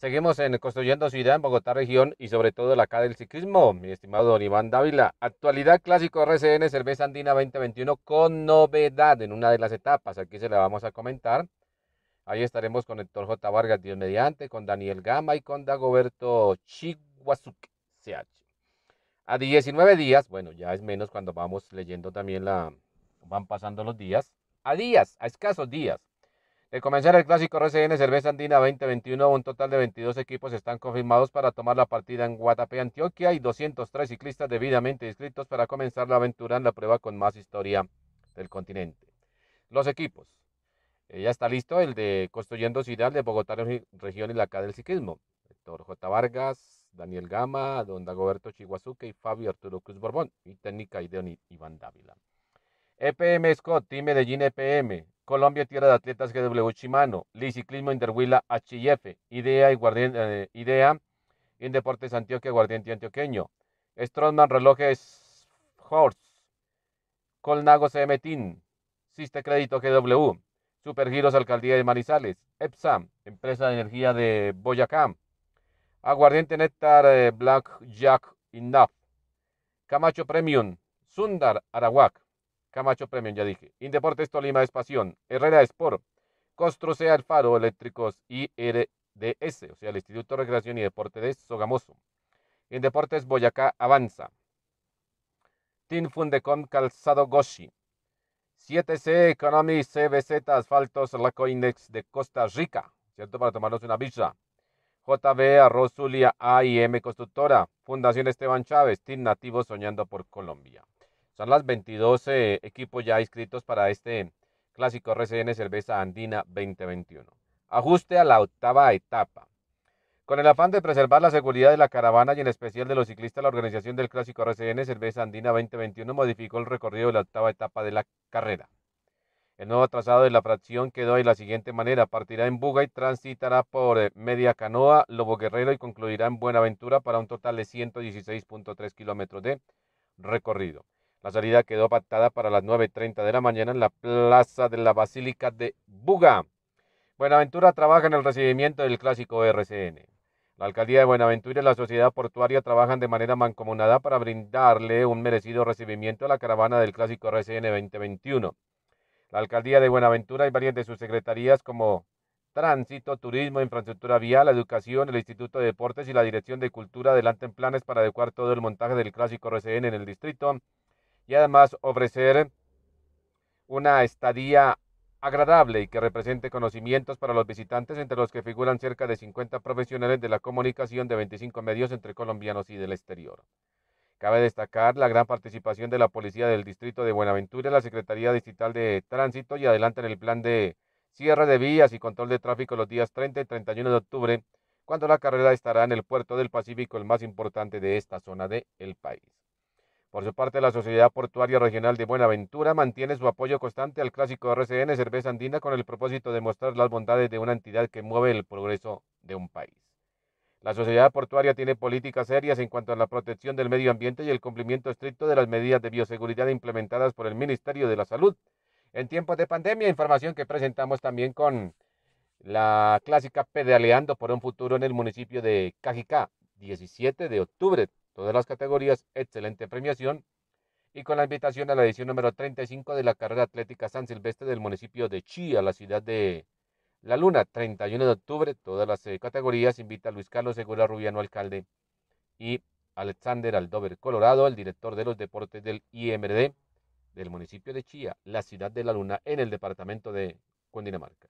Seguimos en Construyendo Ciudad en Bogotá Región y sobre todo la acá del ciclismo, mi estimado Don Iván Dávila. Actualidad Clásico RCN Cerveza Andina 2021 con novedad en una de las etapas, aquí se la vamos a comentar. Ahí estaremos con Héctor J. Vargas, Dios mediante, con Daniel Gama y con Dagoberto Chiguazuque, CH. A 19 días, bueno, ya es menos cuando vamos leyendo también la, van pasando los días, a días, a escasos días de comenzar el clásico RCN Cerveza Andina 2021, un total de 22 equipos están confirmados para tomar la partida en Guatapé, Antioquia, y 203 ciclistas debidamente inscritos para comenzar la aventura en la prueba con más historia del continente. Los equipos. Eh, ya está listo el de Construyendo Ciudad de Bogotá, Región y la Acá del Ciclismo. Héctor J. Vargas, Daniel Gama, Don Dagoberto Chihuazuque y Fabio Arturo Cruz Borbón. Y técnica Ideon Iván Dávila. EPM Scott, Team Medellín EPM, Colombia Tierra de Atletas GW Chimano, Liciclismo Interhuila HIF, IDEA, y Guardián, eh, IDEA en Deportes Antioquia Guardiente Antioqueño, Strongman Relojes Horse, Colnago CM Siste Crédito GW, Supergiros Alcaldía de Manizales, EPSAM, Empresa de Energía de Boyacá, Aguardiente Néctar eh, Black Jack Innaf, Camacho Premium, Sundar Arawak, Camacho Premium, ya dije. Indeportes Tolima es Pasión. Herrera Sport. Construce Alfaro Eléctricos IRDS, o sea, el Instituto de Recreación y Deporte de Sogamoso. Indeportes Boyacá Avanza. Team Fundecom Calzado Goshi. 7C Economy CBZ Asfaltos La Index de Costa Rica, ¿cierto? Para tomarnos una visa. JB Arroz Zulia AIM Constructora. Fundación Esteban Chávez. Team Nativo Soñando por Colombia. Son las 22 eh, equipos ya inscritos para este clásico RCN Cerveza Andina 2021. Ajuste a la octava etapa. Con el afán de preservar la seguridad de la caravana y en especial de los ciclistas, la organización del clásico RCN Cerveza Andina 2021 modificó el recorrido de la octava etapa de la carrera. El nuevo trazado de la fracción quedó de la siguiente manera. Partirá en Buga y transitará por eh, Media Canoa, Lobo Guerrero y concluirá en Buenaventura para un total de 116.3 kilómetros de recorrido. La salida quedó pactada para las 9.30 de la mañana en la plaza de la Basílica de Buga. Buenaventura trabaja en el recibimiento del clásico RCN. La alcaldía de Buenaventura y la sociedad portuaria trabajan de manera mancomunada para brindarle un merecido recibimiento a la caravana del clásico RCN 2021. La alcaldía de Buenaventura y varias de sus secretarías como Tránsito, Turismo, Infraestructura Vial, Educación, el Instituto de Deportes y la Dirección de Cultura adelantan planes para adecuar todo el montaje del clásico RCN en el distrito y además ofrecer una estadía agradable y que represente conocimientos para los visitantes, entre los que figuran cerca de 50 profesionales de la comunicación de 25 medios entre colombianos y del exterior. Cabe destacar la gran participación de la Policía del Distrito de Buenaventura, la Secretaría Distrital de Tránsito y adelante en el plan de cierre de vías y control de tráfico los días 30 y 31 de octubre, cuando la carrera estará en el puerto del Pacífico, el más importante de esta zona del país. Por su parte, la Sociedad Portuaria Regional de Buenaventura mantiene su apoyo constante al clásico RCN Cerveza Andina con el propósito de mostrar las bondades de una entidad que mueve el progreso de un país. La sociedad portuaria tiene políticas serias en cuanto a la protección del medio ambiente y el cumplimiento estricto de las medidas de bioseguridad implementadas por el Ministerio de la Salud. En tiempos de pandemia, información que presentamos también con la clásica Pedaleando por un futuro en el municipio de Cajicá, 17 de octubre todas las categorías, excelente premiación, y con la invitación a la edición número 35 de la carrera atlética San Silvestre del municipio de Chía, la ciudad de La Luna, 31 de octubre, todas las eh, categorías, invita a Luis Carlos Segura Rubiano, alcalde, y Alexander Aldover Colorado, el director de los deportes del IMRD del municipio de Chía, la ciudad de La Luna, en el departamento de Cundinamarca.